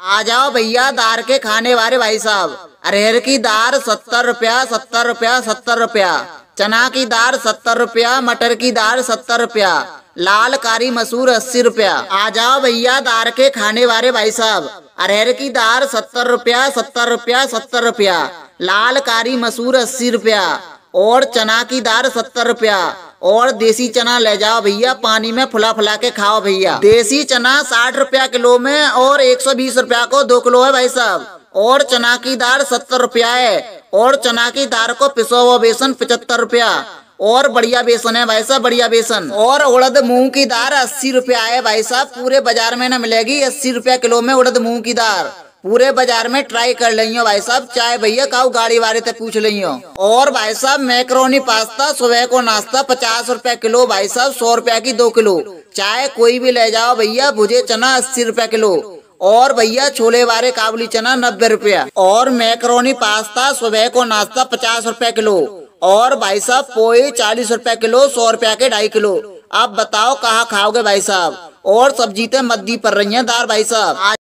आ जाओ भैया दार के खाने वाले भाई साहब अरहर की दार सत्तर रुपया सत्तर रुपया सत्तर रुपया चना की दार सत्तर रुपया मटर की दार सत्तर रुपया लाल कारी मसूर अस्सी रुपया आ जाओ भैया दार के खाने वाले भाई साहब अरहर की दार सत्तर रुपया सत्तर रुपया सत्तर रुपया लाल कारी मसूर अस्सी रुपया और चना की दार सत्तर रुपया और देसी चना ले जाओ भैया पानी में फुला फुला के खाओ भैया देसी चना साठ रुपया किलो में और एक सौ बीस रुपया को दो किलो है भाई साहब और चना की दाल सत्तर रुपया है और चना की दाल को पिसो हुआ बेसन पचहत्तर रुपया और बढ़िया बेसन है भाई साहब बढ़िया बेसन और उड़द मूंग की दाल अस्सी रुपया है भाई साहब पूरे बाजार में न मिलेगी अस्सी रुपया किलो में उड़द मूंग की दाल पूरे बाजार में ट्राई कर हो भाई साहब चाय भैया का गाड़ी वाले से पूछ हो और भाई साहब मैक्रोनी पास्ता सुबह को नाश्ता पचास रूपए किलो भाई साहब सौ रूपए की दो किलो चाय कोई भी ले जाओ भैया भुजे चना अस्सी रूपए किलो और भैया छोले वाले काबुली चना नब्बे रूपया और मैक्रोनी पास्ता सुबह को नाश्ता पचास रूपए किलो और भाई साहब पोई चालीस रूपए किलो सौ रूपया के ढाई किलो आप बताओ कहाँ खाओगे भाई साहब और सब्जी तो मद्दी पर रही है दार भाई साहब